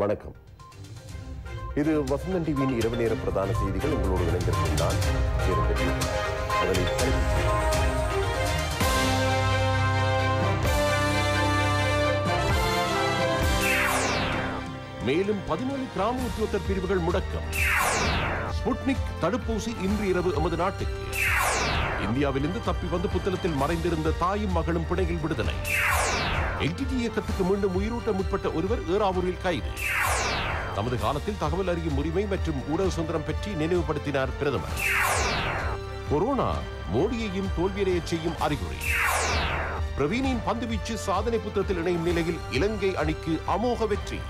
வணக்கம் இது வசந்தன் டிவியின் இரவு நேர பிரதான செய்திகள் உங்களோடு இணைந்திருக்கும் நான் முதலில் மேலும் பதினாலு பிரிவுகள் முடக்கம் ஸ்புட்னிக் தடுப்பூசி இன்று இரவு எமது நாட்டுக்கு இந்தியாவிலிருந்து தப்பி வந்து புத்தளத்தில் மறைந்திருந்த தாயும் மகளும் பிணையில் விடுதலை எல்டிடி இயக்கத்துக்கு மீண்டும் உயிரூட்ட முற்பட்ட ஒருவர் ஏறாவூரில் கைது தமது காலத்தில் தகவல் அறியும் உரிமை மற்றும் ஊடக சுதந்திரம் பற்றி நினைவுபடுத்தினார் பிரதமர் கொரோனா மோடியையும் தோல்வியடைய செய்யும் அறிகுறி பிரவீனின் பந்துவீச்சு சாதனை புத்தத்தில் இணையும் நிலையில் இலங்கை அணிக்கு அமோக வெற்றி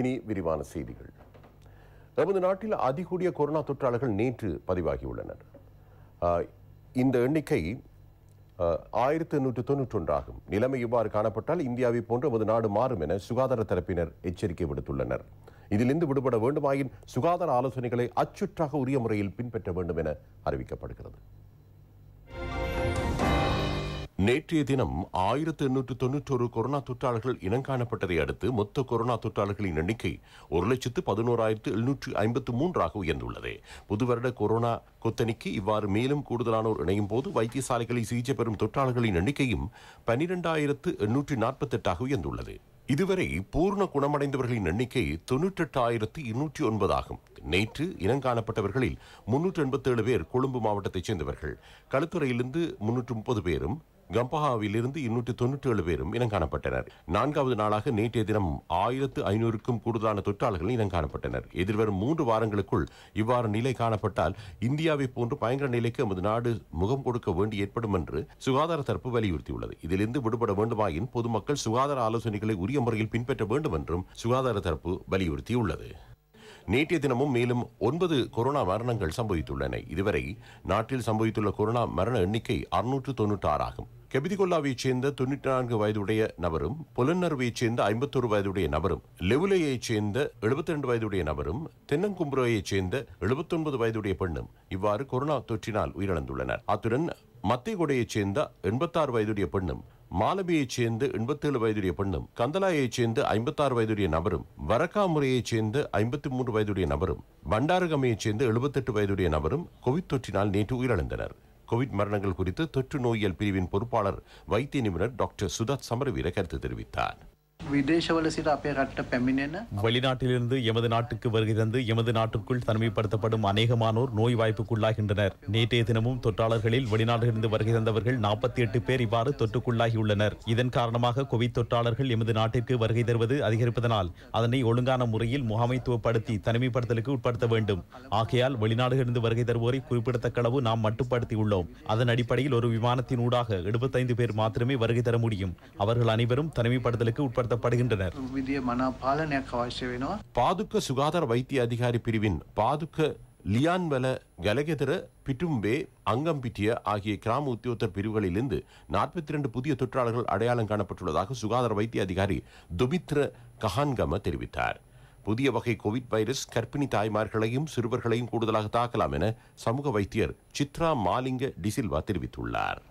இனி விரிவான செய்திகள் நமது நாட்டில் அதிகூடிய கொரோனா தொற்றாளர்கள் நேற்று பதிவாகியுள்ளனர் இந்த எண்ணிக்கை ஆயிரத்தி நூற்றி ஆகும் நிலைமை இவ்வாறு காணப்பட்டால் இந்தியாவை போன்ற ஒரு நாடு மாறும் என சுகாதார தரப்பினர் எச்சரிக்கை விடுத்துள்ளனர் இதிலிருந்து விடுபட வேண்டுமாயின் சுகாதார ஆலோசனைகளை அச்சுற்றாக உரிய முறையில் பின்பற்ற வேண்டும் என அறிவிக்கப்படுகிறது நேற்றைய தினம் ஆயிரத்து எண்ணூற்று தொன்னூற்றொரு கொரோனா தொற்றாளர்கள் இனங்காணப்பட்டதை அடுத்து மொத்த கொரோனா தொற்றாளர்களின் எண்ணிக்கை ஒரு லட்சத்து பதினோராயிரத்து எழுநூற்று ஐம்பத்து மூன்றாக உயர்ந்துள்ளது புது வருட கொரோனா கொத்தணிக்கு இவ்வாறு மேலும் கூடுதலானோர் இணையும் போது வைத்தியசாலைகளில் சிகிச்சை பெறும் தொற்றாளர்களின் எண்ணிக்கையும் பனிரெண்டாயிரத்து எண்ணூற்றி நாற்பத்தெட்டாக உயர்ந்துள்ளது இதுவரை பூர்ண குணமடைந்தவர்களின் எண்ணிக்கை தொன்னூற்றெட்டாயிரத்து இருநூற்றி ஒன்பது ஒன்பதாகும் நேற்று இனங்காணப்பட்டவர்களில் முன்னூற்று எண்பத்தேழு பேர் கொழும்பு மாவட்டத்தைச் சேர்ந்தவர்கள் கழுத்துறையிலிருந்து முன்னூற்று முப்பது பேரும் கம்பஹாவிலிருந்து இருநூற்றி தொன்னூற்றி ஏழு பேரும் இனம் காணப்பட்டனர் நான்காவது நாளாக நேற்றைய தினம் ஆயிரத்து ஐநூறுக்கும் கூடுதலான தொற்றாளர்கள் இனம் காணப்பட்டனர் எதிர்வரும் மூன்று வாரங்களுக்குள் இவ்வாறு நிலை காணப்பட்டால் இந்தியாவை போன்று பயங்கர நிலைக்கு நமது நாடு முகம் கொடுக்க வேண்டி ஏற்படும் என்று சுகாதார தரப்பு வலியுறுத்தியுள்ளது இதிலிருந்து விடுபட வேண்டுமாயின் பொதுமக்கள் சுகாதார ஆலோசனைகளை உரிய முறையில் பின்பற்ற வேண்டும் என்றும் சுகாதார தரப்பு வலியுறுத்தியுள்ளது நேற்றைய தினமும் மேலும் ஒன்பது கொரோனா மரணங்கள் சம்பவித்துள்ளன இதுவரை நாட்டில் சம்பவித்துள்ள கொரோனா மரண எண்ணிக்கை அறுநூற்று தொன்னூற்றி ஆறாகும் கெபிதிகொல்லாவைச் சேர்ந்த தொன்னூற்றி நான்கு வயதுடைய நபரும் புலனர்வையைச் சேர்ந்த ஐம்பத்தொரு வயதுடைய நபரும் லெவுலேயைச் சேர்ந்த எழுபத்தி ரெண்டு வயதுடைய நபரும் தென்னங்கும்புரையைச் சேர்ந்த எழுபத்தொன்பது வயதுடைய பெண்ணும் இவ்வாறு கொரோனா தொற்றினால் உயிரிழந்துள்ளனர் அத்துடன் மத்தியகுடையைச் சேர்ந்த எண்பத்தாறு வயதுடைய பெண்ணும் மாலபியைச் சேர்ந்து எண்பத்தேழு வயதுடைய பெண்ணும் கந்தலாயைச் சேர்ந்து ஐம்பத்தாறு வயதுடைய நபரும் முறையைச் சேர்ந்து ஐம்பத்தி மூன்று வயதுடைய நபரும் பண்டாரகமையைச் சேர்ந்து எழுபத்தெட்டு வயதுடைய நபரும் கோவிட் தொற்றினால் நேற்று உயிரிழந்தனர் கோவிட் மரணங்கள் குறித்து தொற்று நோயியல் பிரிவின் பொறுப்பாளர் வைத்திய நிபுணர் டாக்டர் சுதா சமரவீர கருத்து தெரிவித்தார் விதேசவல சில அப்பே கட்ட பெமினென வெளிநாட்டிலிருந்து எமது நாட்டுக்கு வருகை தந்து எமது நாட்டுக்குள் தனிமைப்படுத்தப்படும் அநேகமானோர் நோய் வாய்ப்புக்குள்ளாகின்றனர் நேற்றைய தினமும் தொற்றாளர்களில் வெளிநாட்டிலிருந்து வருகை தந்தவர்கள் நாற்பத்தி எட்டு பேர் இவ்வாறு தொற்றுக்குள்ளாகியுள்ளனர் இதன் காரணமாக கோவிட் தொற்றாளர்கள் எமது நாட்டிற்கு வருகை தருவது அதிகரிப்பதனால் அதனை ஒழுங்கான முறையில் முகாமைத்துவப்படுத்தி தனிமைப்படுத்தலுக்கு உட்படுத்த வேண்டும் ஆகையால் வெளிநாடுகளிலிருந்து வருகை தருவோரை குறிப்பிடத்தக்க அளவு நாம் மட்டுப்படுத்தியுள்ளோம் அதன் அடிப்படையில் ஒரு விமானத்தின் ஊடாக எழுபத்தைந்து பேர் மாத்திரமே வருகை தர முடியும் அவர்கள் அனைவரும் தனிமைப்படுத்தலுக்கு உட்படுத்த கொண்டாடப்படுகின்றனர் விதிய மன பாலனයක් அதிகாரி பிரிவின் பாதுக்க லியான்வல கலகெதர பிட்டும்பே அங்கம்பிட்டிய ஆகிய கிராம உத்தியோகத்தர் பிரிவுகளிலிருந்து நாற்பத்தி இரண்டு புதிய தொற்றாளர்கள் அடையாளம் காணப்பட்டுள்ளதாக சுகாதார வைத்திய அதிகாரி துமித்ர கஹான்கம தெரிவித்தார் புதிய வகை கோவிட் வைரஸ் கர்ப்பிணி தாய்மார்களையும் சிறுவர்களையும் கூடுதலாக தாக்கலாம் என சமூக வைத்தியர் சித்ரா மாலிங்க டிசில்வா தெரிவித்துள்ளார்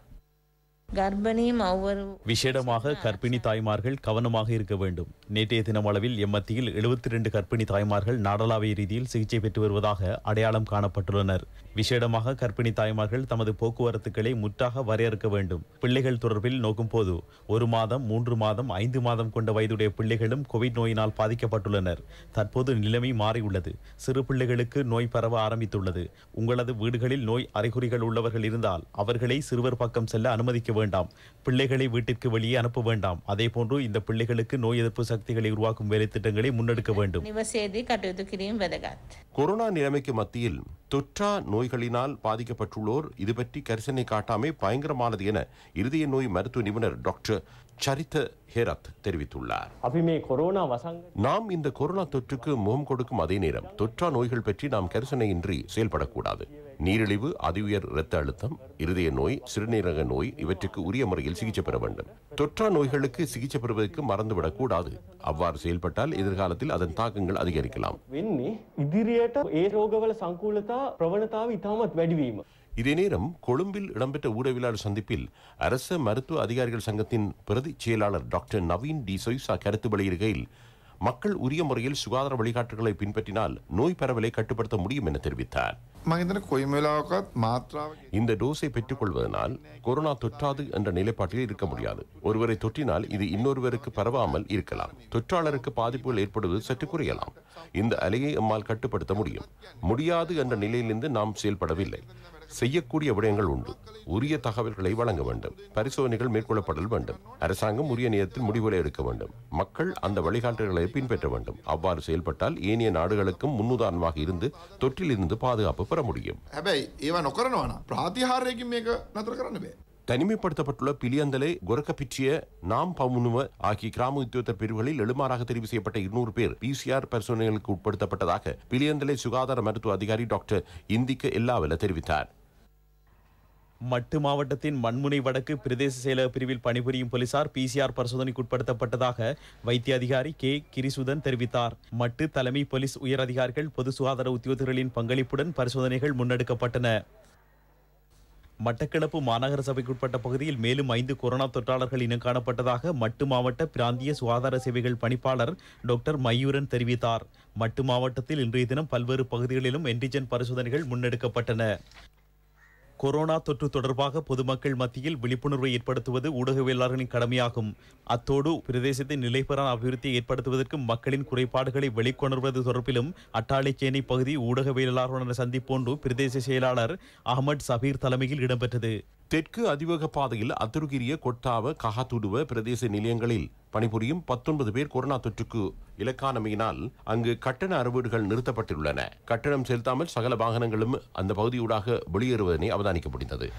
விசேடமாக கர்ப்பிணி தாய்மார்கள் கவனமாக இருக்க வேண்டும் நேற்றைய தினம் அளவில் எம்மத்தியில் எழுபத்தி இரண்டு கர்ப்பிணி தாய்மார்கள் நாடளாவிய ரீதியில் சிகிச்சை பெற்று வருவதாக அடையாளம் காணப்பட்டுள்ளனர் விசேடமாக கர்ப்பிணி தாய்மார்கள் தமது போக்குவரத்துக்களை முற்றாக வரையறுக்க வேண்டும் பிள்ளைகள் தொடர்பில் நோக்கும் போது ஒரு மாதம் மூன்று மாதம் ஐந்து மாதம் கொண்ட வயதுடைய பிள்ளைகளும் கோவிட் நோயினால் பாதிக்கப்பட்டுள்ளனர் தற்போது நிலைமை மாறியுள்ளது சிறு பிள்ளைகளுக்கு நோய் பரவ ஆரம்பித்துள்ளது உங்களது வீடுகளில் நோய் அறிகுறிகள் உள்ளவர்கள் இருந்தால் அவர்களை சிறுவர் பக்கம் செல்ல அனுமதிக்க வேண்டாம் பிள்ளைகளை வீட்டிற்கு வெளியே அனுப்ப வேண்டாம் அதே போன்று இந்த பிள்ளைகளுக்கு நோய் எதிர்ப்பு சக்திகளை உருவாக்கும் வேலை திட்டங்களை முன்னெடுக்க வேண்டும் கொரோனா நிலைமைக்கு மத்தியில் தொற்றா நோய்களினால் பாதிக்கப்பட்டுள்ளோர் இது பற்றி கரிசனை காட்டாமே பயங்கரமானது என இருதய நோய் மருத்துவ நிபுணர் டாக்டர் சரித்த ஹேரத் தெரிவித்துள்ளார் நாம் இந்த கொரோனா தொற்றுக்கு முகம் கொடுக்கும் அதே நேரம் தொற்றா நோய்கள் பற்றி நாம் கரிசனையின்றி செயல்படக்கூடாது நீரிழிவு அதிவுயர் இரத்த அழுத்தம் இருதய நோய் சிறுநீரக நோய் இவற்றுக்கு உரிய முறையில் சிகிச்சை பெற வேண்டும் தொற்றா நோய்களுக்கு சிகிச்சை பெறுவதற்கு மறந்துவிடக் கூடாது அவ்வாறு செயல்பட்டால் எதிர்காலத்தில் அதன் தாக்கங்கள் அதிகரிக்கலாம் இதே நேரம் கொழும்பில் இடம்பெற்ற ஊடகவியலாளர் சந்திப்பில் அரச மருத்துவ அதிகாரிகள் சங்கத்தின் பிரதி செயலாளர் டாக்டர் நவீன் டி சொய்சா கருத்து வெளியிடுகையில் மக்கள் உரிய முறையில் சுகாதார வழிகாட்டுகளை பின்பற்றினால் நோய் பரவலை கட்டுப்படுத்த முடியும் என தெரிவித்தார் இந்த டோஸை பெற்றுக் கொள்வதனால் கொரோனா தொற்றாது என்ற நிலைப்பாட்டில் இருக்க முடியாது ஒருவரை தொற்றினால் இது இன்னொருவருக்கு பரவாமல் இருக்கலாம் தொற்றாளருக்கு பாதிப்புகள் ஏற்படுவது சற்று குறையலாம் இந்த அலையை அம்மால் கட்டுப்படுத்த முடியும் முடியாது என்ற நிலையிலிருந்து நாம் செயல்படவில்லை செய்யக்கூடிய விடயங்கள் உண்டு உரிய தகவல்களை வழங்க வேண்டும் பரிசோதனைகள் மேற்கொள்ளப்படல் வேண்டும் அரசாங்கம் உரிய நேரத்தில் முடிவுகளை எடுக்க வேண்டும் மக்கள் அந்த வழிகாட்டுகளை பின்பற்ற வேண்டும் அவ்வாறு செயல்பட்டால் ஏனைய நாடுகளுக்கும் முன்னுதாரணமாக இருந்து தொற்றில் இருந்து பாதுகாப்பு பெற முடியும் தனிமைப்படுத்தப்பட்டுள்ள பிலியந்தலை பிற்றிய நாம் பமுனுவ ஆகிய கிராம உத்தியோக பிரிவுகளில் எழுமாறாக தெரிவு செய்யப்பட்ட இருநூறு பேர் பிசிஆர் பரிசோதனைகளுக்கு உட்படுத்தப்பட்டதாக பிலியந்தலை சுகாதார மருத்துவ அதிகாரி டாக்டர் இந்திக்க எல்லாவில தெரிவித்தார் மட்டு மாவட்டத்தின் மண்முனை வடக்கு பிரதேச செயலக பிரிவில் பணிபுரியும் போலீசார் பிசிஆர் பரிசோதனைக்கு உட்படுத்தப்பட்டதாக வைத்திய அதிகாரி கே கிரிசுதன் தெரிவித்தார் மட்டு தலைமை போலீஸ் உயரதிகாரிகள் பொது சுகாதார உத்தியோகர்களின் பங்களிப்புடன் பரிசோதனைகள் முன்னெடுக்கப்பட்டன மட்டக்களப்பு மாநகர சபைக்குட்பட்ட பகுதியில் மேலும் ஐந்து கொரோனா தொற்றாளர்கள் இனம் காணப்பட்டதாக மட்டு மாவட்ட பிராந்திய சுகாதார சேவைகள் பணிப்பாளர் டாக்டர் மயூரன் தெரிவித்தார் மட்டு மாவட்டத்தில் இன்றைய தினம் பல்வேறு பகுதிகளிலும் என்டிஜென் பரிசோதனைகள் முன்னெடுக்கப்பட்டன கொரோனா தொற்று தொடர்பாக பொதுமக்கள் மத்தியில் விழிப்புணர்வை ஏற்படுத்துவது ஊடகவியலாளர்களின் கடமையாகும் அத்தோடு பிரதேசத்தின் நிலைபெறான அபிவிருத்தியை ஏற்படுத்துவதற்கும் மக்களின் குறைபாடுகளை வெளிக்கொணர்வது தொடர்பிலும் அட்டாளிச்சேனை பகுதி ஊடகவியலாளர்களுடன் சந்திப்போன்று பிரதேச செயலாளர் அகமது சபீர் தலைமையில் இடம்பெற்றது தெற்கு அதிவேக பாதையில் அத்துருகிரிய கொட்டாவ கஹாத்துடுவ பிரதேச நிலையங்களில் பணிபுரியும் பத்தொன்பது பேர் கொரோனா தொற்றுக்கு இலக்கானமையினால் அங்கு கட்டண அறுவீடுகள் நிறுத்தப்பட்டுள்ளன கட்டணம் செலுத்தாமல் சகல வாகனங்களும் அந்த பகுதியூடாக வெளியேறுவதனை அவதானிக்க முடிந்தது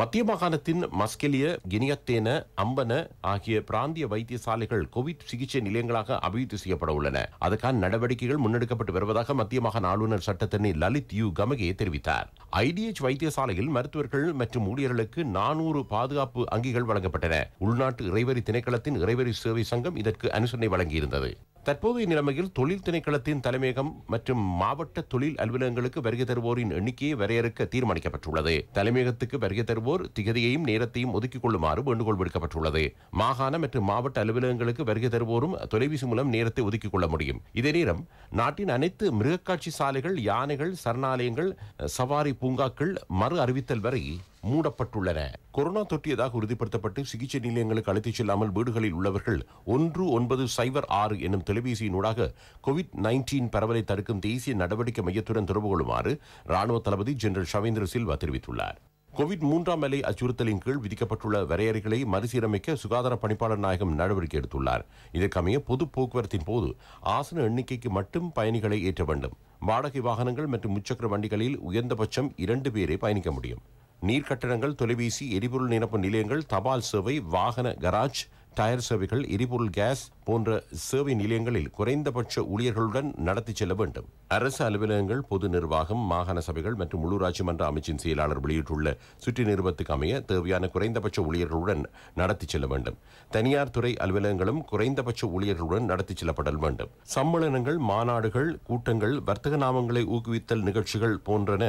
மத்திய மாகாணத்தின் மஸ்கெலிய கினியத்தேன அம்பன ஆகிய பிராந்திய வைத்தியசாலைகள் கோவிட் சிகிச்சை நிலையங்களாக அபிவிருத்தி செய்யப்பட உள்ளன அதற்கான நடவடிக்கைகள் முன்னெடுக்கப்பட்டு வருவதாக மத்திய மாகாண ஆளுநர் சட்டத்தரணி லலித் யூ கமகே தெரிவித்தார் ஐடிஎச் வைத்தியசாலையில் மருத்துவர்கள் மற்றும் ஊழியர்களுக்கு நானூறு பாதுகாப்பு அங்கிகள் வழங்கப்பட்டன உள்நாட்டு இறைவரி திணைக்களத்தின் இறைவரி சேவை சங்கம் இதற்கு அனுசரணை வழங்கியிருந்தது தற்போதைய நிலைமையில் தொழில் திணைக்களத்தின் தலைமையகம் மற்றும் மாவட்ட தொழில் அலுவலகங்களுக்கு வருகை தருவோரின் எண்ணிக்கையை வரையறுக்க தீர்மானிக்கப்பட்டுள்ளது தலைமையகத்துக்கு வருகை தருவோர் திகதியையும் நேரத்தையும் ஒதுக்கிக் கொள்ளுமாறு வேண்டுகோள் விடுக்கப்பட்டுள்ளது மாகாண மற்றும் மாவட்ட அலுவலகங்களுக்கு வருகை தருவோரும் தொலைபேசி மூலம் நேரத்தை ஒதுக்கிக் கொள்ள முடியும் இதே நேரம் நாட்டின் அனைத்து மிருகக்காட்சி சாலைகள் யானைகள் சரணாலயங்கள் சவாரி பூங்காக்கள் மறு அறிவித்தல் வரை மூடப்பட்டுள்ளன கொரோனா தொற்றியதாக உறுதிப்படுத்தப்பட்டு சிகிச்சை நிலையங்களுக்கு அழைத்துச் செல்லாமல் வீடுகளில் உள்ளவர்கள் ஒன்று ஒன்பது சைபர் ஆறு என்னும் தொலைபேசியினூடாக கோவிட் நைன்டீன் பரவலை தடுக்கும் தேசிய நடவடிக்கை மையத்துடன் தொடர்பு கொள்ளுமாறு ராணுவ தளபதி ஜெனரல் ஷவேந்திர சில்வா தெரிவித்துள்ளார் கோவிட் மூன்றாம் அலை அச்சுறுத்தலின் கீழ் விதிக்கப்பட்டுள்ள வரையறைகளை மறுசீரமைக்க சுகாதார பணிப்பாளர் நாயகம் நடவடிக்கை எடுத்துள்ளார் இதற்கமைய பொது போக்குவரத்தின் போது ஆசன எண்ணிக்கைக்கு மட்டும் பயணிகளை ஏற்ற வேண்டும் வாடகை வாகனங்கள் மற்றும் முச்சக்கர வண்டிகளில் உயர்ந்தபட்சம் இரண்டு பேரை பயணிக்க முடியும் நீர்கட்டணங்கள் தொலைபேசி எரிபொருள் நிரப்பு நிலையங்கள் தபால் சேவை வாகன கராஜ் டயர் சேவைகள் எரிபொருள் கேஸ் போன்ற சேவை நிலையங்களில் குறைந்தபட்ச ஊழியர்களுடன் நடத்தி செல்ல வேண்டும் அரசு அலுவலகங்கள் பொது நிர்வாகம் மாகாண சபைகள் மற்றும் உள்ளூராட்சி மன்ற அமைச்சின் செயலாளர் வெளியிட்டுள்ள சுற்றி நிறுவத்துக்கு அமைய தேவையான குறைந்தபட்ச ஊழியர்களுடன் நடத்தி செல்ல வேண்டும் தனியார் துறை அலுவலகங்களும் குறைந்தபட்ச ஊழியர்களுடன் நடத்தி செல்லப்படல் வேண்டும் சம்மேளனங்கள் மாநாடுகள் கூட்டங்கள் வர்த்தக நாமங்களை ஊக்குவித்தல் நிகழ்ச்சிகள் போன்றன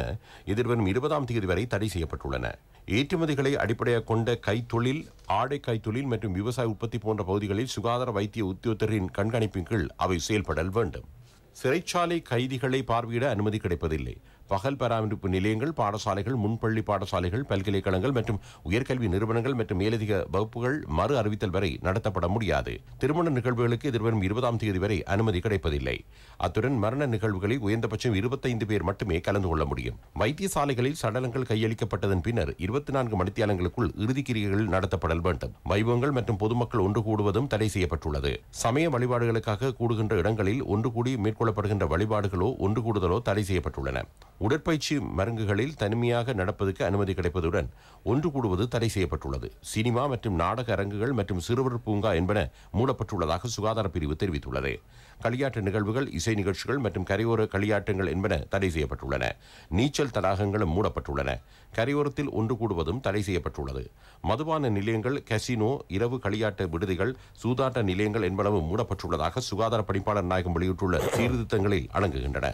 எதிர்வரும் இருபதாம் தேதி வரை தடை செய்யப்பட்டுள்ளன ஏற்றுமதிகளை அடிப்படையாக கொண்ட கைத்தொழில் ஆடை கைத்தொழில் மற்றும் விவசாய உற்பத்தி போன்ற பகுதிகளில் சுகாதார வைத்திய உத்தியோகத்தரின் கண்காணிப்பின் கீழ் அவை செயல்படல் வேண்டும் சிறைச்சாலை கைதிகளை பார்வையிட அனுமதி கிடைப்பதில்லை பகல் பராமரிப்பு நிலையங்கள் பாடசாலைகள் முன்பள்ளி பாடசாலைகள் பல்கலைக்கழகங்கள் மற்றும் உயர்கல்வி நிறுவனங்கள் மற்றும் மேலதிக வகுப்புகள் மறு அறிவித்தல் வரை நடத்தப்பட முடியாது திருமண நிகழ்வுகளுக்கு எதிர்வரும் இருபதாம் தேதி வரை அனுமதி கிடைப்பதில்லை அத்துடன் மரண நிகழ்வுகளில் உயர்ந்தபட்சம் இருபத்தைந்து பேர் மட்டுமே கலந்து கொள்ள முடியும் வைத்தியசாலைகளில் சடலங்கள் கையளிக்கப்பட்டதன் பின்னர் இருபத்தி நான்கு மணித்தியாலங்களுக்குள் இறுதி நடத்தப்படல் வேண்டும் வைபவங்கள் மற்றும் பொதுமக்கள் ஒன்று கூடுவதும் தடை செய்யப்பட்டுள்ளது சமய வழிபாடுகளுக்காக கூடுகின்ற இடங்களில் ஒன்று கூடி மேற்கொள்ளப்படுகின்ற வழிபாடுகளோ ஒன்று கூடுதலோ தடை செய்யப்பட்டுள்ளன உடற்பயிற்சி மருங்குகளில் தனிமையாக நடப்பதற்கு அனுமதி கிடைப்பதுடன் ஒன்று கூடுவது தடை செய்யப்பட்டுள்ளது சினிமா மற்றும் நாடக அரங்குகள் மற்றும் சிறுவர் பூங்கா என்பன மூடப்பட்டுள்ளதாக சுகாதார பிரிவு தெரிவித்துள்ளது களியாட்ட நிகழ்வுகள் இசை நிகழ்ச்சிகள் மற்றும் கரையோர களியாட்டங்கள் என்பன தடை செய்யப்பட்டுள்ளன நீச்சல் தடாகங்களும் மூடப்பட்டுள்ளன கரையோரத்தில் ஒன்று கூடுவதும் தடை செய்யப்பட்டுள்ளது மதுபான நிலையங்கள் கசினோ இரவு களியாட்ட விடுதிகள் சூதாட்ட நிலையங்கள் என்பனவும் மூடப்பட்டுள்ளதாக சுகாதார பணிப்பாளர் நாயகம் வெளியிட்டுள்ள சீர்திருத்தங்களில் அடங்குகின்றன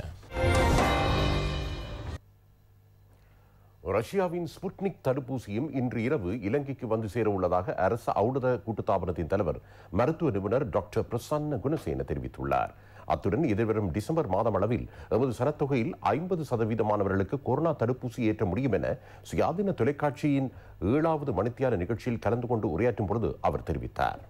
ரஷ்யாவின் ஸ்புட்னிக் தடுப்பூசியும் இன்று இரவு இலங்கைக்கு வந்து சேர உள்ளதாக அரசு ஔடத கூட்டுத்தாபனத்தின் தலைவர் மருத்துவ நிபுணர் டாக்டர் பிரசன்ன குணசேன தெரிவித்துள்ளார் அத்துடன் எதிர்வரும் டிசம்பர் மாதம் அளவில் எமது சனத்தொகையில் ஐம்பது சதவீதமானவர்களுக்கு கொரோனா தடுப்பூசி ஏற்ற முடியும் என சுயாதீன தொலைக்காட்சியின் ஏழாவது மணித்தியான நிகழ்ச்சியில் கலந்து கொண்டு உரையாற்றும் பொழுது அவர் தெரிவித்தார்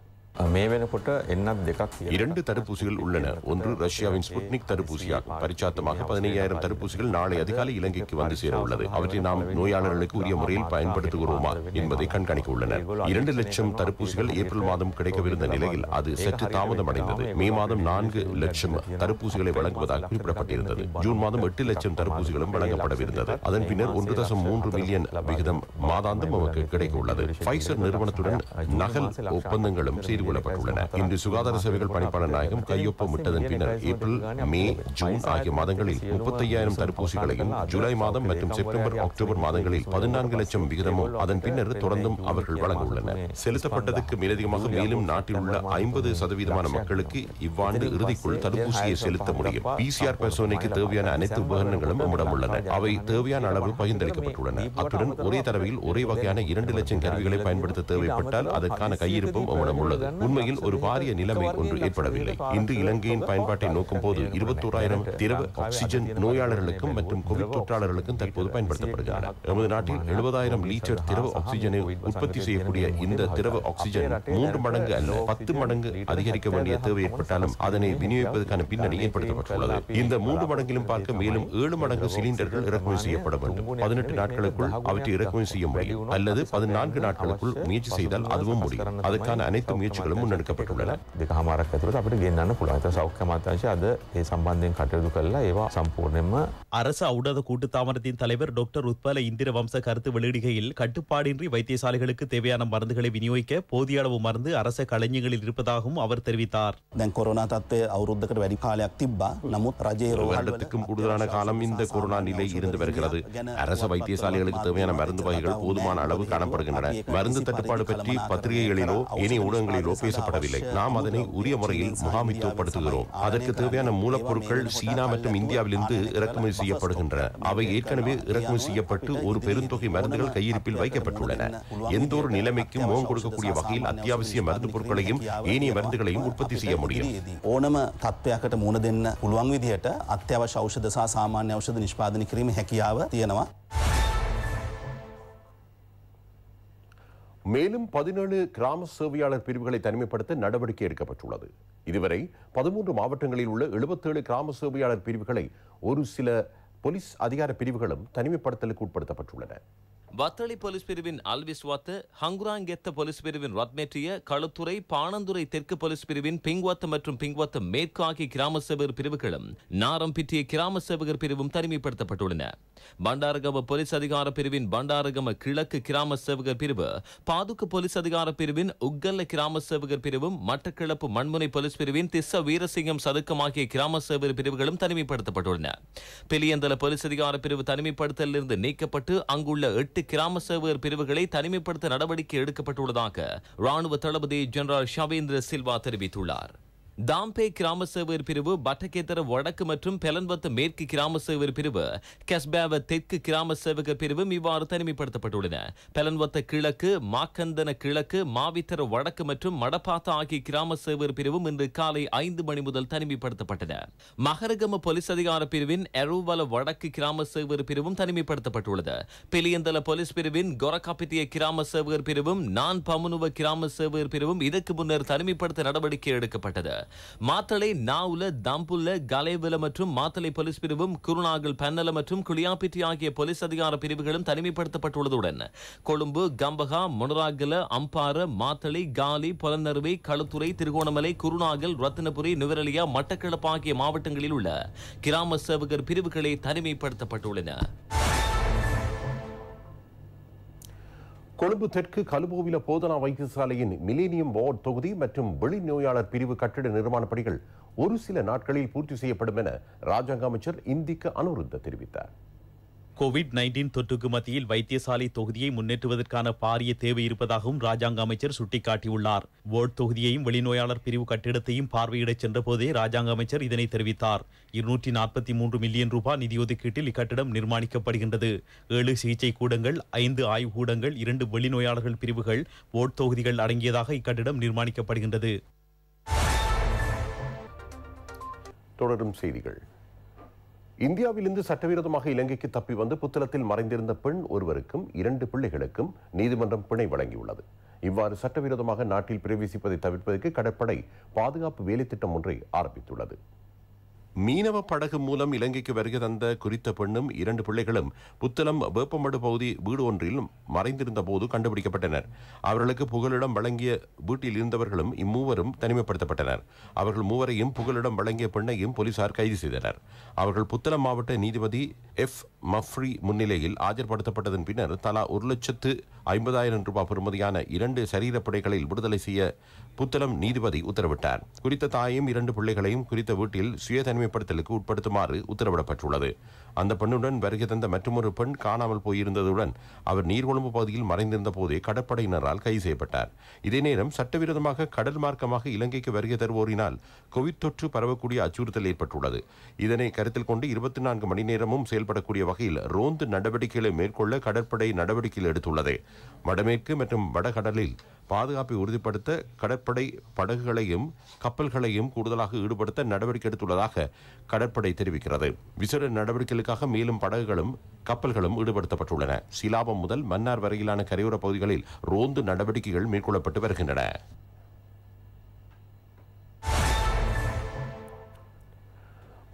இரண்டு தடுப்பூசிகள் உள்ளன ஒன்று ரஷ்யாவின் ஸ்புட்னிக் தடுப்பூசியாகும் பரிச்சாத்தமாக பதினையாயிரம் தடுப்பூசிகள் நாளை அதிகாலை இலங்கைக்கு வந்து சேர உள்ளது அவற்றை நாம் நோயாளர்களுக்கு உரிய முறையில் பயன்படுத்துகிறோமா என்பதை கண்காணிக்க உள்ளனர் இரண்டு லட்சம் தடுப்பூசிகள் ஏப்ரல் மாதம் கிடைக்கவிருந்த நிலையில் அது சற்று தாமதம் அடைந்தது மே மாதம் நான்கு லட்சம் தடுப்பூசிகளை வழங்குவதாக குறிப்பிடப்பட்டிருந்தது ஜூன் மாதம் எட்டு லட்சம் தடுப்பூசிகளும் வழங்கப்படவிருந்தது அதன் பின்னர் ஒன்று தசம் மூன்று மில்லியன் விகிதம் மாதாந்தம் நமக்கு கிடைக்க உள்ளது நிறுவனத்துடன் நகல் ஒப்பந்தங்களும் செய்து மேற்கொள்ளப்பட்டுள்ளன இன்று சுகாதார சேவைகள் பணிப்பாளர் நாயகம் கையொப்பமிட்டதன் பின்னர் ஏப்ரல் மே ஜூன் ஆகிய மாதங்களில் முப்பத்தையாயிரம் தடுப்பூசிகளையும் ஜூலை மாதம் மற்றும் செப்டம்பர் அக்டோபர் மாதங்களில் பதினான்கு லட்சம் விகிதமும் அதன் பின்னர் தொடர்ந்தும் அவர்கள் வழங்க உள்ளனர் செலுத்தப்பட்டதுக்கு மேலதிகமாக மேலும் நாட்டில் உள்ள ஐம்பது சதவீதமான மக்களுக்கு இவ்வாண்டு இறுதிக்குள் தடுப்பூசியை செலுத்த முடியும் பிசிஆர் பரிசோதனைக்கு தேவையான அனைத்து உபகரணங்களும் நம்மிடம் உள்ளன அவை தேவையான அளவு பகிர்ந்தளிக்கப்பட்டுள்ளன அத்துடன் ஒரே தடவையில் ஒரே வகையான இரண்டு லட்சம் கருவிகளை பயன்படுத்த தேவைப்பட்டால் அதற்கான கையிருப்பும் உள்ளது உண்மையில் ஒரு பாரிய நிலைமை ஒன்று ஏற்படவில்லை இன்று இலங்கையின் பயன்பாட்டை நோக்கும் போது இருபத்தோராயிரம் திரவ ஆக்சிஜன் நோயாளர்களுக்கும் மற்றும் கோவிட் தொற்றாளர்களுக்கும் தற்போது பயன்படுத்தப்படுகின்றன நமது நாட்டில் எழுபதாயிரம் லீட்டர் திரவ ஆக்சிஜனை உற்பத்தி செய்யக்கூடிய இந்த திரவ ஆக்சிஜன் மூன்று மடங்கு அல்ல பத்து மடங்கு அதிகரிக்க வேண்டிய தேவை ஏற்பட்டாலும் அதனை விநியோகிப்பதற்கான பின்னணி ஏற்படுத்தப்பட்டுள்ளது இந்த மூன்று மடங்கிலும் பார்க்க மேலும் ஏழு மடங்கு சிலிண்டர்கள் இறக்குமதி செய்யப்பட வேண்டும் பதினெட்டு நாட்களுக்குள் அவற்றை இறக்குமதி செய்ய முடியும் அல்லது பதினான்கு நாட்களுக்குள் முயற்சி செய்தால் அதுவும் முடியும் அதற்கான அனைத்து முயற்சி ආරංචිකල මුන්නටකපටුලන අපට ගන්න සෞඛ්‍ය මතංශ අද ඒ සම්බන්ධයෙන් කටයුතු කරලා ඒවා கூட்டு தாமரத்தின் தலைவர் டாக்டர் இந்திர வம்ச கருத்து வெளியிடுகையில் கட்டுப்பாடின்றி வைத்தியசாலைகளுக்கு தேவையான மருந்துகளை விநியோகிக்க போதிய மருந்து அரச களஞ்சியங்களில் இருப்பதாகவும் அவர் தெரிவித்தார் දැන් කොරෝනා තත්ත්වය වැඩි කාලයක් තිබ්බා නමුත් கூடுதலான காலம் இந்த கொரோனா நிலை இருந்து வருகிறது அரச வைத்தியசாலைகளுக்கு தேவையான மருந்து வகைகள் போதுமான அளவு காணப்படுகின்றன மருந்து தட்டுப்பாடு பற்றி பத்திரிகைகளிலோ பற்றியோ பேசப்படவில்லை நாம் அதனை உரிய முறையில் முகாமித்துவப்படுத்துகிறோம் அதற்கு தேவையான மூலப்பொருட்கள் சீனா மற்றும் இந்தியாவிலிருந்து இறக்குமதி செய்யப்படுகின்றன அவை ஏற்கனவே இறக்குமதி செய்யப்பட்டு ஒரு பெருந்தொகை மருந்துகள் கையிருப்பில் வைக்கப்பட்டுள்ளன எந்த ஒரு நிலைமைக்கும் முகம் கொடுக்கக்கூடிய வகையில் அத்தியாவசிய மருந்து பொருட்களையும் ஏனைய மருந்துகளையும் உற்பத்தி செய்ய முடியும் ஓனம තත්ත්වයකට මුණ දෙන්න පුළුවන් විදිහට අත්‍යවශ්‍ය ඖෂධ சாமானிய ஔஷத நிஷ்பாதனை නිෂ්පාදනය ஹெக்கியாவ හැකියාව மேலும் பதினேழு கிராம சேவையாளர் பிரிவுகளை தனிமைப்படுத்த நடவடிக்கை எடுக்கப்பட்டுள்ளது இதுவரை பதிமூன்று மாவட்டங்களில் உள்ள எழுபத்தேழு கிராம சேவையாளர் பிரிவுகளை ஒரு சில போலீஸ் அதிகார பிரிவுகளும் தனிமைப்படுத்தலுக்கு உட்படுத்தப்பட்டுள்ளன வத்தளி போலீஸ் பிரிவின் அல்விஸ்வாத்து ஹங்குராங்கெத்த போலீஸ் பிரிவின் ரத்மேற்றிய களுத்துறை பாணந்துறை தெற்கு போலீஸ் பிரிவின் பிங்வாத்து மற்றும் பிங்வாத்து மேற்கு ஆகிய கிராம சேவகர் பிரிவுகளும் நாரம் பிற்றிய கிராம சேவகர் பிரிவும் தனிமைப்படுத்தப்பட்டுள்ளன பண்டாரகம போலீஸ் அதிகார பிரிவின் பண்டாரகம கிழக்கு கிராம சேவகர் பிரிவு பாதுக்கு போலீஸ் அதிகார பிரிவின் உக்கல்ல கிராம சேவகர் பிரிவும் மட்டக்கிழப்பு மண்முனை போலீஸ் பிரிவின் திஸ்ஸ வீரசிங்கம் சதுக்கம் ஆகிய கிராம சேவகர் பிரிவுகளும் தனிமைப்படுத்தப்பட்டுள்ளன பிலியந்தல போலீஸ் அதிகார பிரிவு தனிமைப்படுத்தலிருந்து நீக்கப்பட்டு அங்குள்ள எட்டு எட்டு கிராம சேவர் பிரிவுகளை தனிமைப்படுத்த நடவடிக்கை எடுக்கப்பட்டுள்ளதாக ராணுவ தளபதி ஜெனரல் ஷவேந்திர சில்வா தெரிவித்துள்ளார் தாம்பே கிராம சேவர் பிரிவு பட்டகேதர வடக்கு மற்றும் பெலன்வத்த மேற்கு கிராம சேவர் பிரிவு கஸ்பேவ தெற்கு கிராம சேவக பிரிவும் இவ்வாறு தனிமைப்படுத்தப்பட்டுள்ளன பெலன்வத்த கிழக்கு மாக்கந்தன கிழக்கு மாவித்தர வடக்கு மற்றும் மடப்பாத்த ஆகிய கிராம சேவர் பிரிவும் இன்று காலை ஐந்து மணி முதல் தனிமைப்படுத்தப்பட்டன மகரகம போலீஸ் அதிகார பிரிவின் எருவல வடக்கு கிராம சேவர் பிரிவும் தனிமைப்படுத்தப்பட்டுள்ளது பிலியந்தல போலீஸ் பிரிவின் கொரகாப்பித்திய கிராம சேவகர் பிரிவும் நான் பமுனுவ கிராம சேவர் பிரிவும் இதற்கு முன்னர் தனிமைப்படுத்த நடவடிக்கை எடுக்கப்பட்டது மாத்தளை நாவுல தம்புல்ல கலைவில மற்றும் மாத்தளை போலீஸ் பிரிவும் குருநாகல் பன்னல மற்றும் குளியாப்பிட்டி ஆகிய போலீஸ் அதிகார பிரிவுகளும் தனிமைப்படுத்தப்பட்டுள்ளதுடன் கொழும்பு கம்பகா முனராகல அம்பார மாத்தளை காலி பொலநறுவை களுத்துறை திருகோணமலை குருநாகல் ரத்தினபுரி நுவரலியா மட்டக்களப்பு ஆகிய மாவட்டங்களில் உள்ள கிராம சேவகர் பிரிவுகளை தனிமைப்படுத்தப்பட்டுள்ளன கொழும்பு தெற்கு கலுபோவில போதனா வைத்தியசாலையின் மிலேனியம் வார்டு தொகுதி மற்றும் வெளி நோயாளர் பிரிவு கட்டிட நிர்மாணப் பணிகள் ஒரு சில நாட்களில் பூர்த்தி செய்யப்படும் என ராஜாங்க அமைச்சர் இந்திக்கு அனுருத்த தெரிவித்தார் கோவிட் நைன்டீன் தொற்றுக்கு மத்தியில் வைத்தியசாலை தொகுதியை முன்னேற்றுவதற்கான பாரிய தேவை இருப்பதாகவும் ராஜாங்க அமைச்சர் சுட்டிக்காட்டியுள்ளார் வார்டு தொகுதியையும் வெளிநோயாளர் பிரிவு கட்டிடத்தையும் பார்வையிடச் சென்றபோதே ராஜாங்க அமைச்சர் இதனை தெரிவித்தார் இருநூற்றி நாற்பத்தி மூன்று மில்லியன் ரூபாய் நிதியொதுக்கீட்டில் இக்கட்டிடம் நிர்மாணிக்கப்படுகின்றது ஏழு சிகிச்சை கூடங்கள் ஐந்து ஆய்வுக்கூடங்கள் இரண்டு வெளிநோயாளர்கள் பிரிவுகள் வார்டு தொகுதிகள் அடங்கியதாக இக்கட்டிடம் நிர்மாணிக்கப்படுகின்றது தொடரும் செய்திகள் இந்தியாவிலிருந்து சட்டவிரோதமாக இலங்கைக்கு தப்பி வந்து புத்தளத்தில் மறைந்திருந்த பெண் ஒருவருக்கும் இரண்டு பிள்ளைகளுக்கும் நீதிமன்றம் பிணை வழங்கியுள்ளது இவ்வாறு சட்டவிரோதமாக நாட்டில் பிரவேசிப்பதை தவிர்ப்பதற்கு கடற்படை பாதுகாப்பு வேலைத்திட்டம் ஒன்றை ஆரம்பித்துள்ளது மீனவ படகு மூலம் இலங்கைக்கு வருகை தந்த குறித்த பெண்ணும் இரண்டு பிள்ளைகளும் புத்தளம் வேப்பமடு பகுதி வீடு ஒன்றில் மறைந்திருந்த போது கண்டுபிடிக்கப்பட்டனர் அவர்களுக்கு புகலிடம் வழங்கிய வீட்டில் இருந்தவர்களும் இம்மூவரும் தனிமைப்படுத்தப்பட்டனர் அவர்கள் மூவரையும் புகலிடம் வழங்கிய பெண்ணையும் போலீசார் கைது செய்தனர் அவர்கள் புத்தளம் மாவட்ட நீதிபதி எஃப் மஃப்ரி முன்னிலையில் ஆஜர்படுத்தப்பட்டதன் பின்னர் தலா ஒரு லட்சத்து ஐம்பதாயிரம் ரூபாய் பெறுமதியான இரண்டு சரீரப்படைகளில் விடுதலை செய்ய புத்தளம் நீதிபதி உத்தரவிட்டார் குறித்த தாயும் இரண்டு பிள்ளைகளையும் குறித்த வீட்டில் சுய தனிமைப்படுத்தலுக்கு உட்படுத்துமாறு உத்தரவிடப்பட்டுள்ளது அந்த பெண்ணுடன் வருகை தந்த மற்றொரு பெண் காணாமல் போயிருந்ததுடன் அவர் நீர்கொழும்பு பகுதியில் மறைந்திருந்த போதே கடற்படையினரால் கைது செய்யப்பட்டார் இதே நேரம் சட்டவிரோதமாக கடல் மார்க்கமாக இலங்கைக்கு வருகை தருவோரினால் கோவிட் தொற்று பரவக்கூடிய அச்சுறுத்தல் ஏற்பட்டுள்ளது இதனை கருத்தில் கொண்டு இருபத்தி நான்கு மணி நேரமும் செயல்படக்கூடிய வகையில் ரோந்து நடவடிக்கைகளை மேற்கொள்ள கடற்படை நடவடிக்கைகள் எடுத்துள்ளது வடமேற்கு மற்றும் வடகடலில் பாதுகாப்பை உறுதிப்படுத்த கடற்படை படகுகளையும் கப்பல்களையும் கூடுதலாக ஈடுபடுத்த நடவடிக்கை எடுத்துள்ளதாக கடற்படை தெரிவிக்கிறது விசேட நடவடிக்கைகளுக்காக மேலும் படகுகளும் கப்பல்களும் ஈடுபடுத்தப்பட்டுள்ளன சிலாபம் முதல் மன்னார் வரையிலான கரையோர பகுதிகளில் ரோந்து நடவடிக்கைகள் மேற்கொள்ளப்பட்டு வருகின்றன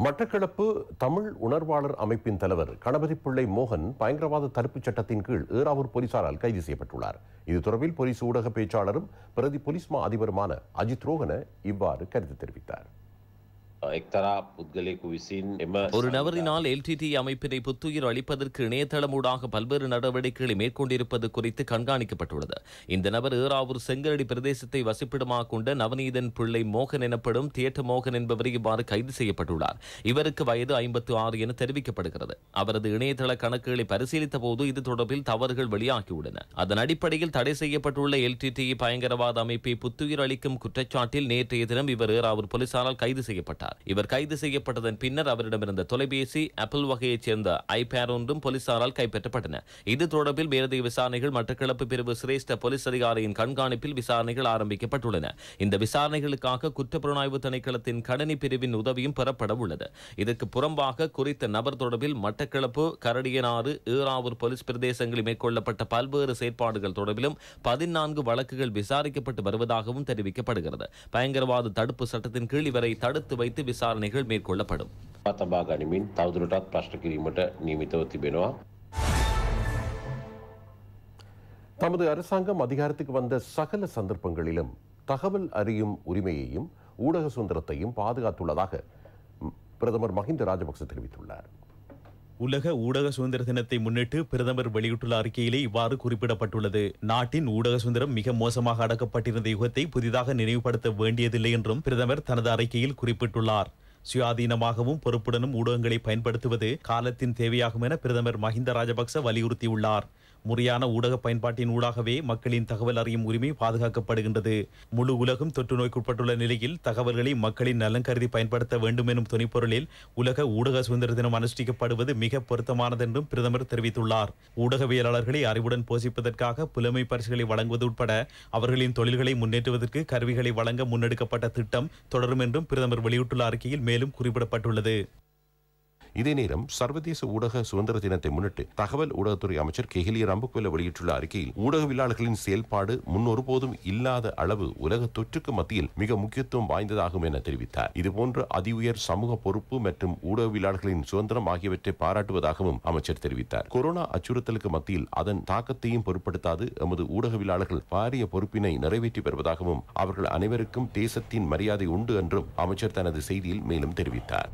மட்டக்களப்பு தமிழ் உணர்வாளர் அமைப்பின் தலைவர் கணபதி பிள்ளை மோகன் பயங்கரவாத தடுப்புச் சட்டத்தின் கீழ் ஏறாவூர் போலீசாரால் கைது செய்யப்பட்டுள்ளார் இது தொடர்பில் போலீஸ் ஊடக பேச்சாளரும் பிரதி போலீஸ் மா அதிபருமான அஜித் ரோகன இவ்வாறு கருத்து தெரிவித்தார் ஒரு நபரினால் எல்டிடி அமைப்பினை புத்துயிர் அளிப்பதற்கு இணையதளம் ஊடாக பல்வேறு நடவடிக்கைகளை மேற்கொண்டிருப்பது குறித்து கண்காணிக்கப்பட்டுள்ளது இந்த நபர் ஏறாவூர் செங்கரடி பிரதேசத்தை வசிப்பிடமாக கொண்ட நவநீதன் பிள்ளை மோகன் எனப்படும் தியேட்டர் மோகன் என்பவர் இவ்வாறு கைது செய்யப்பட்டுள்ளார் இவருக்கு வயது ஐம்பத்து ஆறு என தெரிவிக்கப்படுகிறது அவரது இணையதள கணக்குகளை பரிசீலித்த போது இது தொடர்பில் தவறுகள் வெளியாகியுள்ளன அதன் அடிப்படையில் தடை செய்யப்பட்டுள்ள எல்டிடி பயங்கரவாத அமைப்பை புத்துயிர் அளிக்கும் குற்றச்சாட்டில் நேற்றைய தினம் இவர் ஏறாவூர் போலீசாரால் கைது செய்யப்பட்டார் கொண்டிருந்தார் இவர் கைது செய்யப்பட்டதன் பின்னர் அவரிடமிருந்த தொலைபேசி ஆப்பிள் வகையைச் சேர்ந்த ஐபேர் ஒன்றும் போலீசாரால் கைப்பற்றப்பட்டன இது தொடர்பில் மேலதிக விசாரணைகள் மட்டக்களப்பு பிரிவு சிரேஷ்ட போலீஸ் அதிகாரியின் கண்காணிப்பில் விசாரணைகள் ஆரம்பிக்கப்பட்டுள்ளன இந்த விசாரணைகளுக்காக குற்றப்புலனாய்வு திணைக்களத்தின் கடனி பிரிவின் உதவியும் பெறப்பட உள்ளது இதற்கு புறம்பாக குறித்த நபர் தொடர்பில் மட்டக்களப்பு கரடியனாறு ஈராவூர் போலீஸ் பிரதேசங்களில் மேற்கொள்ளப்பட்ட பல்வேறு செயற்பாடுகள் தொடர்பிலும் பதினான்கு வழக்குகள் விசாரிக்கப்பட்டு வருவதாகவும் தெரிவிக்கப்படுகிறது பயங்கரவாத தடுப்பு சட்டத்தின் கீழ் இவரை தடுத்து வைத்து අර්ථ விசாரணைகள் மேற்கொள்ளப்படும் தமது அரசாங்கம் அதிகாரத்துக்கு வந்த சகல சந்தர்ப்பங்களிலும் தகவல் அறியும் உரிமையையும் ஊடக சுதந்திரத்தையும் பாதுகாத்துள்ளதாக பிரதமர் மஹிந்த ராஜபக்ச தெரிவித்துள்ளார் உலக ஊடக சுதந்திர தினத்தை முன்னிட்டு பிரதமர் வெளியிட்டுள்ள அறிக்கையிலே இவ்வாறு குறிப்பிடப்பட்டுள்ளது நாட்டின் ஊடக சுதந்திரம் மிக மோசமாக அடக்கப்பட்டிருந்த யுகத்தை புதிதாக நினைவுபடுத்த வேண்டியதில்லை என்றும் பிரதமர் தனது அறிக்கையில் குறிப்பிட்டுள்ளார் சுயாதீனமாகவும் பொறுப்புடனும் ஊடகங்களை பயன்படுத்துவது காலத்தின் தேவையாகும் என பிரதமர் மஹிந்த ராஜபக்ச வலியுறுத்தியுள்ளார் முறையான ஊடக பயன்பாட்டின் ஊடாகவே மக்களின் தகவல் அறியும் உரிமை பாதுகாக்கப்படுகின்றது முழு உலகம் தொற்று நோய்க்குட்பட்டுள்ள நிலையில் தகவல்களை மக்களின் நலன் கருதி பயன்படுத்த வேண்டும் எனும் துணைப்பொருளில் உலக ஊடக சுதந்திர தினம் அனுஷ்டிக்கப்படுவது மிக பொருத்தமானது என்றும் பிரதமர் தெரிவித்துள்ளார் ஊடகவியலாளர்களை அறிவுடன் போஷிப்பதற்காக புலமை பரிசுகளை வழங்குவது உட்பட அவர்களின் தொழில்களை முன்னேற்றுவதற்கு கருவிகளை வழங்க முன்னெடுக்கப்பட்ட திட்டம் தொடரும் என்றும் பிரதமர் வெளியிட்டுள்ள அறிக்கையில் மேலும் குறிப்பிடப்பட்டுள்ளது இதே நேரம் சர்வதேச ஊடக சுதந்திர தினத்தை முன்னிட்டு தகவல் ஊடகத்துறை அமைச்சர் கெஹிலி ரம்புக்வெல வெளியிட்டுள்ள அறிக்கையில் ஊடகவியலாளர்களின் செயல்பாடு முன்னொருபோதும் இல்லாத அளவு உலக தொற்றுக்கு மத்தியில் மிக முக்கியத்துவம் வாய்ந்ததாகும் என தெரிவித்தார் இதுபோன்ற அதிஉயர் சமூக பொறுப்பு மற்றும் ஊடகவியலாளர்களின் சுதந்திரம் ஆகியவற்றை பாராட்டுவதாகவும் அமைச்சர் தெரிவித்தார் கொரோனா அச்சுறுத்தலுக்கு மத்தியில் அதன் தாக்கத்தையும் பொருட்படுத்தாது எமது ஊடகவியலாளர்கள் பாரிய பொறுப்பினை நிறைவேற்றி வருவதாகவும் அவர்கள் அனைவருக்கும் தேசத்தின் மரியாதை உண்டு என்றும் அமைச்சர் தனது செய்தியில் மேலும் தெரிவித்தார்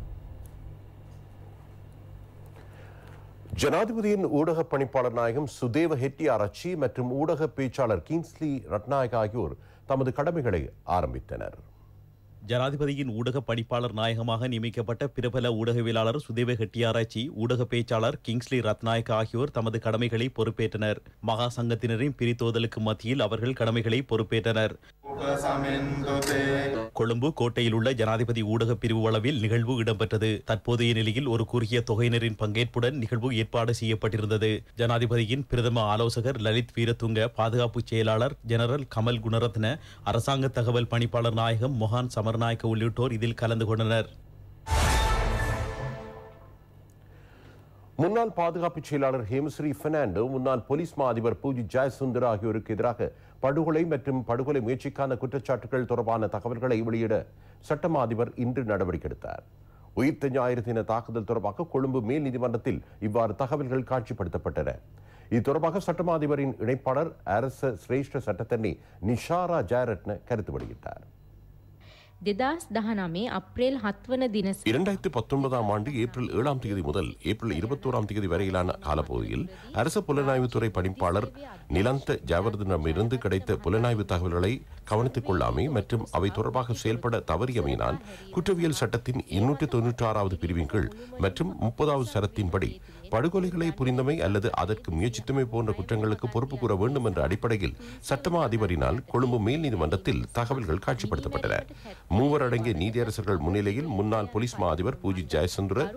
ஜனாதிபதியின் ஊடக பணிப்பாளர் நாயகம் சுதேவ ஹெட்டி ஆராய்ச்சி மற்றும் ஊடக பேச்சாளர் கிங்ஸ்லி ரட்நாயக் ஆகியோர் தமது கடமைகளை ஆரம்பித்தனர் ஜனாதிபதியின் ஊடக பணிப்பாளர் நாயகமாக நியமிக்கப்பட்ட பிரபல ஊடகவியலாளர் சுதேவ ஹெட்டியாராய்ச்சி ஊடக பேச்சாளர் கிங்ஸ்லி ரத்நாயக் ஆகியோர் தமது கடமைகளை பொறுப்பேற்றனர் மகா சங்கத்தினரின் பிரித்தோதலுக்கு மத்தியில் அவர்கள் கடமைகளை பொறுப்பேற்றனர் கொழும்பு கோட்டையில் உள்ள ஜனாதிபதி ஊடக பிரிவு அளவில் நிகழ்வு இடம்பெற்றது தற்போதைய நிலையில் ஒரு குறுகிய தொகையினரின் பங்கேற்புடன் நிகழ்வு ஏற்பாடு செய்யப்பட்டிருந்தது ஜனாதிபதியின் பிரதம ஆலோசகர் லலித் வீரதுங்க பாதுகாப்பு செயலாளர் ஜெனரல் கமல் குணரத்ன அரசாங்க தகவல் பணிப்பாளர் நாயகம் மொஹான் சம அமர்நாயக்க உள்ளிட்டோர் இதில் கலந்து கொண்டனர் முன்னாள் பாதுகாப்பு செயலாளர் ஹேமஸ்ரீ பெர்னாண்டோ முன்னாள் போலீஸ் மா அதிபர் பூஜி ஜெயசுந்தர் ஆகியோருக்கு எதிராக படுகொலை மற்றும் படுகொலை முயற்சிக்கான குற்றச்சாட்டுகள் தொடர்பான தகவல்களை வெளியிட சட்டமா அதிபர் இன்று நடவடிக்கை எடுத்தார் உயிர்த்த ஞாயிறு தின தாக்குதல் தொடர்பாக கொழும்பு மேல் நீதிமன்றத்தில் இவ்வாறு தகவல்கள் காட்சிப்படுத்தப்பட்டன இது தொடர்பாக சட்டமா அதிபரின் இணைப்பாளர் அரச சிரேஷ்ட சட்டத்தண்ணி நிஷாரா ஜெயரத்ன கருத்து வெளியிட்டாா் දෙදස් දහනමේ අප්‍රේල් හත්වන தின இரண்டாயிரத்தி பத்தொன்பதாம் ஆண்டு ஏப்ரல் ஏழாம் தேதி முதல் ஏப்ரல் இருபத்தோராம் தேதி வரையிலான காலப்பகுதியில் அரசு புலனாய்வுத்துறை பணிப்பாளர் நிலந்த ஜவர்தனமிருந்து கிடைத்த புலனாய்வு தகவல்களை கவனித்துக் கொள்ளாமை மற்றும் அவை தொடர்பாக செயல்பட தவறியமையினால் குற்றவியல் சட்டத்தின் எண்ணூற்றி தொன்னூற்றி ஆறாவது பிரிவின் கீழ் மற்றும் முப்பதாவது சரத்தின்படி படுகொலைகளை புரிந்தமை அல்லது அதற்கு முயற்சித்துமை போன்ற குற்றங்களுக்கு பொறுப்பு கூற வேண்டும் என்ற அடிப்படையில் சட்டமா அதிபரினால் கொழும்பு மேல் நீதிமன்றத்தில் தகவல்கள் காட்சிப்படுத்தப்பட்டன மூவர் அடங்கிய நீதியரசர்கள் முன்னிலையில் முன்னாள் போலீஸ் மா அதிபர் பூஜித் ஜெயசந்திர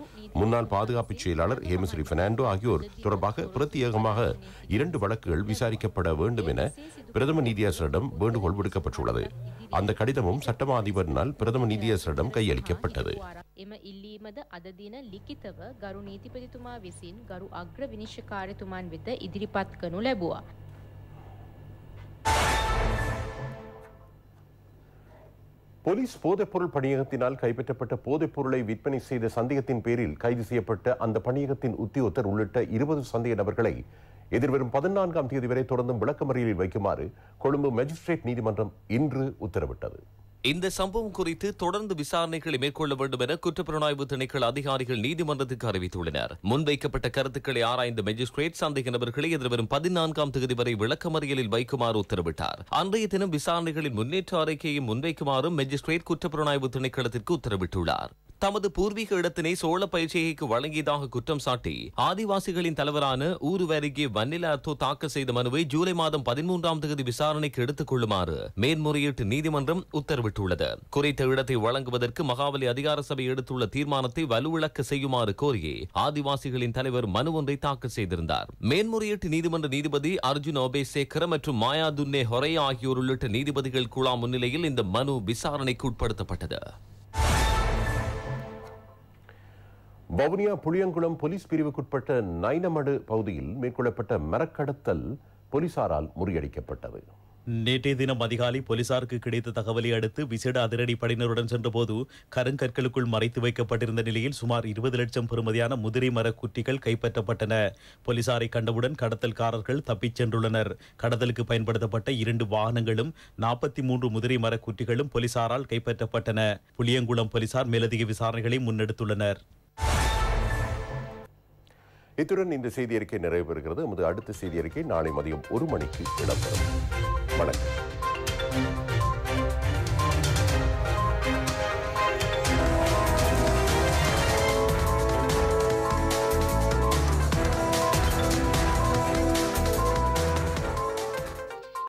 முன்னாள் பாதுகாப்பு செயலாளர் ஹேமஸ்ரீ பெர்னாண்டோ ஆகியோர் தொடர்பாக பிரத்யேகமாக இரண்டு வழக்குகள் விசாரிக்கப்பட வேண்டும் என பிரதம நீதியரசரிடம் வேண்டுகோள் விடுக்கப்பட்டுள்ளது அந்த கடிதமும் சட்டமா அதிபரினால் பிரதம நீதியரசரிடம் கையளிக்கப்பட்டது විසින් ගරු අග්‍ර විනිශ්ෂකාරතුමන් වෙත ඉදිරිපත් කනු ලැබවා. போலீஸ் போதைப்பொருள் பணியகத்தினால் கைப்பற்றப்பட்ட போதைப் பொருளை விற்பனை செய்த சந்தேகத்தின் பேரில் கைது செய்யப்பட்ட அந்த பணியகத்தின் உத்தியோகத்தர் உள்ளிட்ட இருபது சந்தேக நபர்களை எதிர்வரும் பதினான்காம் தேதி வரை தொடர்ந்தும் விளக்கமறியலில் வைக்குமாறு கொழும்பு மெஜிஸ்ட்ரேட் நீதிமன்றம் இன்று உத்தரவிட்டது இந்த சம்பவம் குறித்து தொடர்ந்து விசாரணைகளை மேற்கொள்ள வேண்டும் என குற்றப்புலனாய்வு திணைக்கள் அதிகாரிகள் நீதிமன்றத்துக்கு அறிவித்துள்ளனர் முன்வைக்கப்பட்ட கருத்துக்களை ஆராய்ந்த மெஜிஸ்ட்ரேட் சந்தேக நபர்களை எதிர்வரும் பதினான்காம் தேதி வரை விளக்கமறியலில் வைக்குமாறு உத்தரவிட்டார் அன்றைய தினம் விசாரணைகளின் முன்னேற்ற அறிக்கையை முன்வைக்குமாறும் மெஜிஸ்ட்ரேட் குற்றப்புலனாய்வு திணைக்களத்திற்கு உத்தரவிட்டுள்ளார் தமது பூர்வீக இடத்தினை சோழ பயிற்சிகைக்கு வழங்கியதாக குற்றம் சாட்டி ஆதிவாசிகளின் தலைவரான ஊருவருகே வன்னில அத்தோ தாக்கல் செய்த மனுவை ஜூலை மாதம் பதிமூன்றாம் தேதி விசாரணைக்கு எடுத்துக் கொள்ளுமாறு மேன்முறையீட்டு நீதிமன்றம் உத்தரவிட்டுள்ளது குறித்த இடத்தை வழங்குவதற்கு மகாவலி அதிகார சபை எடுத்துள்ள தீர்மானத்தை வலுவிழக்க செய்யுமாறு கோரி ஆதிவாசிகளின் தலைவர் மனு ஒன்றை தாக்கல் செய்திருந்தார் மேன்முறையீட்டு நீதிமன்ற நீதிபதி அர்ஜுன் சேகர் மற்றும் மாயா துன்னே ஹொரையா ஆகியோர் உள்ளிட்ட நீதிபதிகள் குழா முன்னிலையில் இந்த மனு விசாரணைக்கு உட்படுத்தப்பட்டது வவுனியா புளியங்குளம் போலீஸ் பிரிவுக்குட்பட்ட நைனமடு பகுதியில் மேற்கொள்ளப்பட்ட மரக்கடத்தல் போலீசாரால் முறியடிக்கப்பட்டது நேற்றைய தினம் அதிகாலை போலீசாருக்கு கிடைத்த தகவலை அடுத்து விசேட அதிரடி படையினருடன் சென்றபோது கருங்கற்களுக்குள் மறைத்து வைக்கப்பட்டிருந்த நிலையில் சுமார் இருபது லட்சம் பெறுமதியான முதிரை மர குட்டிகள் கைப்பற்றப்பட்டன போலீசாரை கண்டவுடன் கடத்தல்காரர்கள் தப்பிச் சென்றுள்ளனர் கடத்தலுக்கு பயன்படுத்தப்பட்ட இரண்டு வாகனங்களும் நாற்பத்தி மூன்று முதிரை மர குட்டிகளும் போலீசாரால் கைப்பற்றப்பட்டன புளியங்குளம் போலீசார் மேலதிக விசாரணைகளை முன்னெடுத்துள்ளனர் இத்துடன் இந்த செய்தி அறிக்கை நிறைவு பெறுகிறது நமது அடுத்த செய்தி அறிக்கை நாளை மதியம் ஒரு மணிக்கு இடம்பெறும் வணக்கம்